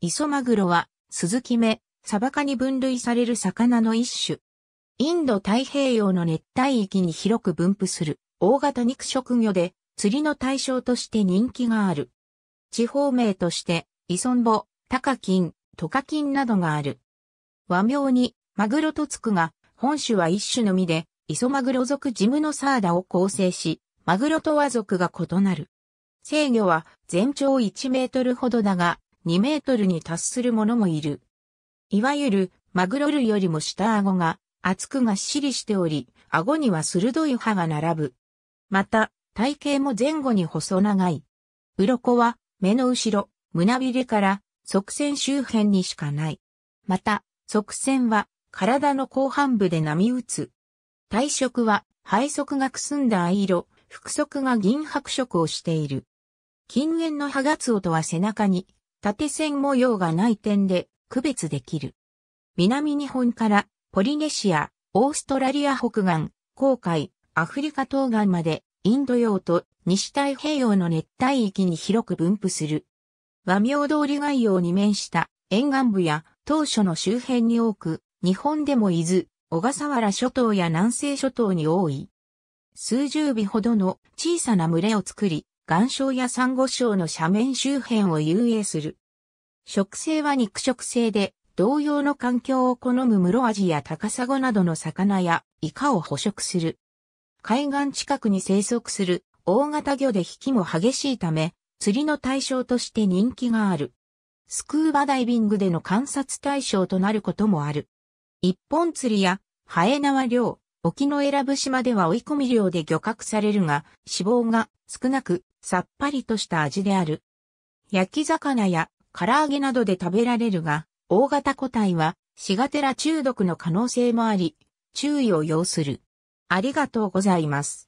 磯マグロは、スズキ目、サバカに分類される魚の一種。インド太平洋の熱帯域に広く分布する大型肉食魚で釣りの対象として人気がある。地方名としてイソンボ、タカキン、トカキンなどがある。和名にマグロとつくが本種は一種のみでイソマグロ属ジムノサーダを構成し、マグロと和族が異なる。制御は全長1メートルほどだが、2メートルに達するものもいる。いわゆるマグロ類よりも下顎が厚くがっしりしており、顎には鋭い歯が並ぶ。また、体型も前後に細長い。鱗は目の後ろ、胸びれから側線周辺にしかない。また、側線は体の後半部で波打つ。体色は背側がくすんだ藍色、腹側が銀白色をしている。近縁の歯がつオとは背中に縦線模様がない点で区別できる。南日本からポリネシア、オーストラリア北岸、航海、アフリカ東岸までインド洋と西太平洋の熱帯域に広く分布する。和名通り概要に面した沿岸部や当初の周辺に多く、日本でも伊豆、小笠原諸島や南西諸島に多い。数十尾ほどの小さな群れを作り、岩礁や珊瑚礁の斜面周辺を遊泳する。食性は肉食性で、同様の環境を好む室アジや高砂などの魚やイカを捕食する。海岸近くに生息する大型魚で引きも激しいため、釣りの対象として人気がある。スクーバダイビングでの観察対象となることもある。一本釣りやハエ縄漁、沖の選ぶ島では追い込み漁で漁獲されるが、死亡が少なく、さっぱりとした味である。焼き魚や唐揚げなどで食べられるが、大型個体は、シガテラ中毒の可能性もあり、注意を要する。ありがとうございます。